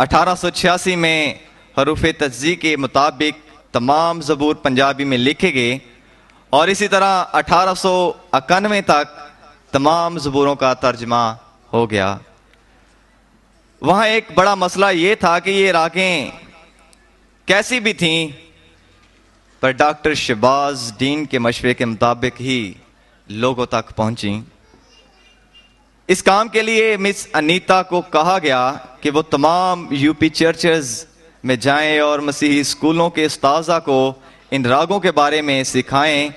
1886 में हरूफ तजी के मुताबिक तमाम ज़बूर पंजाबी में लिखे गए और इसी तरह अठारह तक तमाम ज़बूरों का तर्जमा हो गया वहाँ एक बड़ा मसला ये था कि ये रागें कैसी भी थीं पर डॉक्टर शबाज डीन के मशवरे के मुताबिक ही लोगों तक पहुंची इस काम के लिए मिस अनीता को कहा गया कि वो तमाम यूपी चर्चेज में जाएं और मसीही स्कूलों के इसताजा को इन रागों के बारे में सिखाएं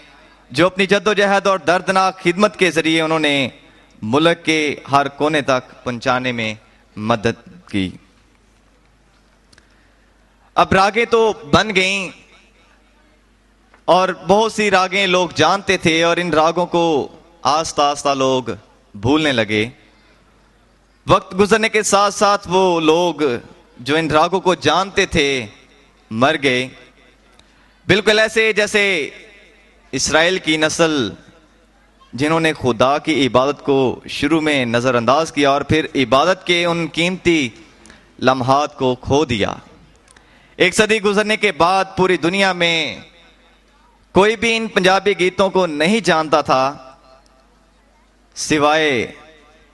जो अपनी जद्दोजहद और दर्दनाक खिदमत के ज़रिए उन्होंने मुल्क के हर कोने तक पहुंचाने में मदद की अब रागें तो बन गईं और बहुत सी रागें लोग जानते थे और इन रागों को आस्ता आस्ता लोग भूलने लगे वक्त गुजरने के साथ साथ वो लोग जो इन रागों को जानते थे मर गए बिल्कुल ऐसे जैसे इसराइल की नस्ल जिन्होंने खुदा की इबादत को शुरू में नज़रअंदाज किया और फिर इबादत के उन कीमती लम्हात को खो दिया एक सदी गुजरने के बाद पूरी दुनिया में कोई भी इन पंजाबी गीतों को नहीं जानता था सिवाय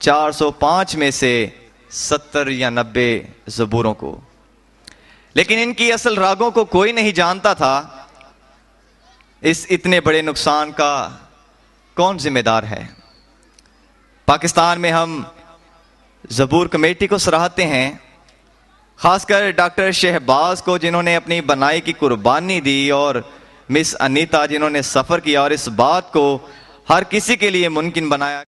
405 में से 70 या 90 जबूरों को लेकिन इनकी असल रागों को कोई नहीं जानता था इस इतने बड़े नुकसान का कौन जिम्मेदार है पाकिस्तान में हम जबूर कमेटी को सराहते हैं खासकर डॉक्टर शहबाज को जिन्होंने अपनी बनाई की कुर्बानी दी और मिस अनीता जिन्होंने सफ़र किया और इस बात को हर किसी के लिए मुमकिन बनाया